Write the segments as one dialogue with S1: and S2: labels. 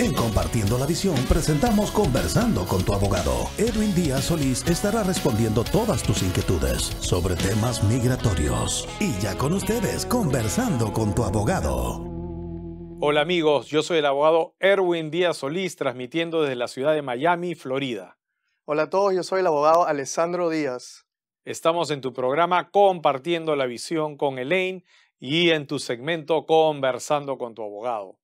S1: En Compartiendo la Visión presentamos Conversando con tu abogado. Erwin Díaz Solís estará respondiendo todas tus inquietudes sobre temas migratorios. Y ya con ustedes, Conversando con tu abogado.
S2: Hola amigos, yo soy el abogado Erwin Díaz Solís transmitiendo desde la ciudad de Miami, Florida. Hola a todos, yo soy el abogado Alessandro Díaz. Estamos en tu programa Compartiendo la Visión con Elaine y en tu segmento Conversando con tu abogado.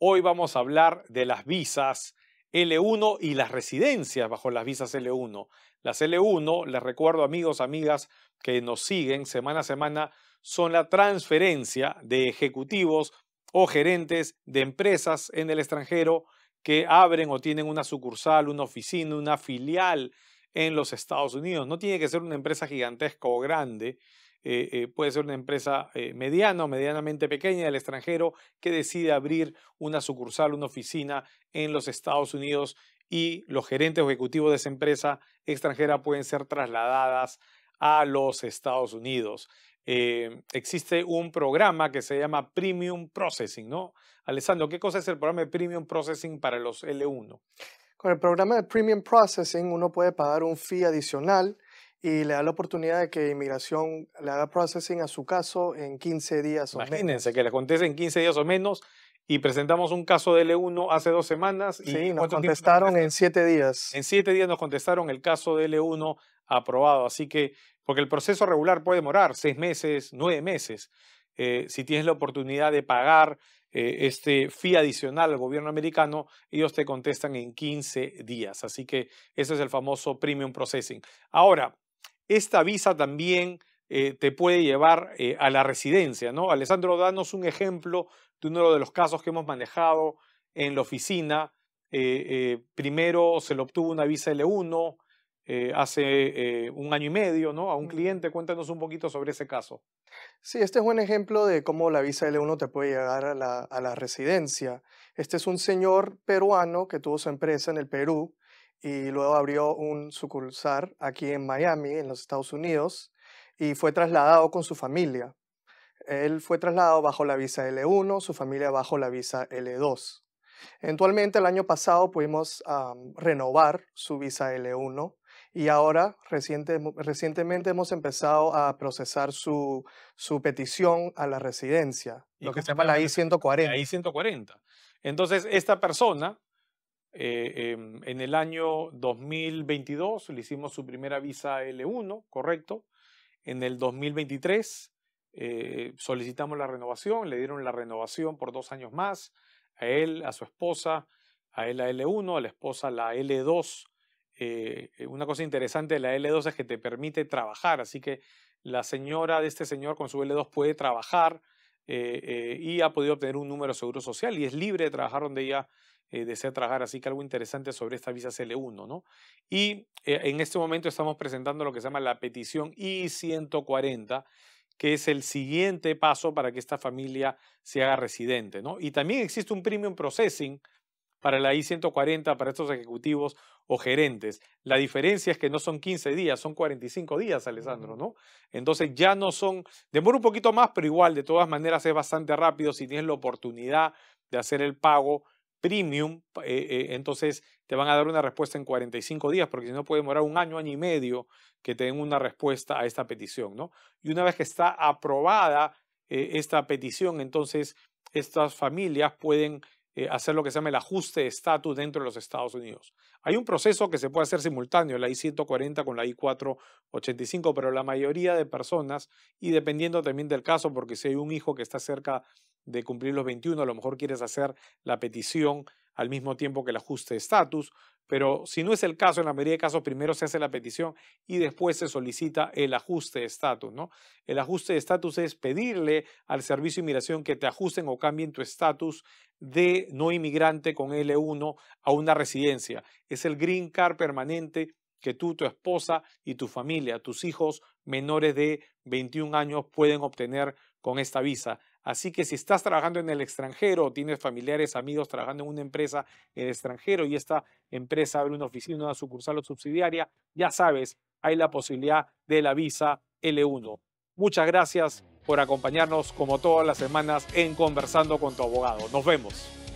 S2: Hoy vamos a hablar de las visas L1 y las residencias bajo las visas L1. Las L1, les recuerdo amigos, amigas que nos siguen semana a semana, son la transferencia de ejecutivos o gerentes de empresas en el extranjero que abren o tienen una sucursal, una oficina, una filial en los Estados Unidos. No tiene que ser una empresa gigantesca o grande, eh, eh, puede ser una empresa eh, mediana o medianamente pequeña del extranjero que decide abrir una sucursal, una oficina en los Estados Unidos y los gerentes ejecutivos de esa empresa extranjera pueden ser trasladadas a los Estados Unidos. existe un programa que se llama Premium Processing, ¿no? Alessandro, ¿qué cosa es el programa de Premium Processing para los L1?
S1: Con el programa de Premium Processing uno puede pagar un fee adicional y le da la oportunidad de que inmigración le haga processing a su caso en 15 días o menos. Imagínense
S2: que le contesten en 15 días o menos y presentamos un caso de L1 hace dos semanas. Y nos
S1: contestaron en 7 días.
S2: En siete días nos contestaron el caso de L1 aprobado. Así que, porque el proceso regular puede demorar seis meses, nueve meses. Eh, si tienes la oportunidad de pagar eh, este fee adicional al gobierno americano, ellos te contestan en 15 días. Así que ese es el famoso premium processing. Ahora, esta visa también eh, te puede llevar eh, a la residencia, Alessandro, danos un ejemplo de uno de los casos que hemos manejado en la oficina. Eh, primero se le obtuvo una visa L1 hace un año y medio, ¿no? A un cliente, cuéntanos un poquito sobre ese caso.
S1: Sí, este es un ejemplo de cómo la visa L1 te puede llegar a la residencia. Este es un señor peruano que tuvo su empresa en el Perú, y luego abrió un sucursal aquí en Miami, en los Estados Unidos, y fue trasladado con su familia. Él fue trasladado bajo la visa L1, su familia bajo la visa L2. Eventualmente el año pasado pudimos renovar su visa L1 y ahora recientemente hemos empezado a procesar su, su petición a la residencia, lo que se llama la I-140. La
S2: I-140. Entonces, esta persona eh, em, en el año 2022 le hicimos su primera visa L1, correcto. En el 2023 eh, solicitamos la renovación, le dieron la renovación por dos años más a él, a su esposa, a él la L1, a la esposa la L2. Eh, una cosa interesante de la L2 es que te permite trabajar, así que la señora de este señor con su L2 puede trabajar y ha podido obtener un número de seguro social y es libre de trabajar donde ella eh, desea trabajar, así que algo interesante sobre esta visa CL1, ¿no? Y eh, en este momento estamos presentando lo que se llama la petición I-140, que es el siguiente paso para que esta familia se haga residente, ¿no? Y también existe un premium processing para la I-140 para estos ejecutivos o gerentes. La diferencia es que no son 15 días, son 45 días, Alessandro, ¿no? Entonces ya no son, demora un poquito más, pero igual, de todas maneras es bastante rápido si tienes la oportunidad de hacer el pago premium, eh, eh, entonces te van a dar una respuesta en 45 días, porque si no puede demorar un año, año y medio que te den una respuesta a esta petición, ¿no? Y una vez que está aprobada eh, esta petición, entonces estas familias pueden eh, hacer lo que se llama el ajuste de estatus dentro de los Estados Unidos. Hay un proceso que se puede hacer simultáneo, la I-140 con la I-485, pero la mayoría de personas, y dependiendo también del caso, porque si hay un hijo que está cerca de cumplir los 21, a lo mejor quieres hacer la petición al mismo tiempo que el ajuste de estatus, pero si no es el caso, en la mayoría de casos primero se hace la petición y después se solicita el ajuste de estatus, ¿no? El ajuste de estatus es pedirle al Servicio de Inmigración que te ajusten o cambien tu estatus de no inmigrante con L1 a una residencia. Es el green card permanente que tú, tu esposa y tu familia, tus hijos menores de 21 años pueden obtener con esta visa. Así que si estás trabajando en el extranjero o tienes familiares, amigos trabajando en una empresa en el extranjero y esta empresa abre una oficina, una sucursal o subsidiaria, ya sabes, hay la posibilidad de la visa L1. Muchas gracias por acompañarnos como todas las semanas en Conversando con tu abogado. Nos vemos.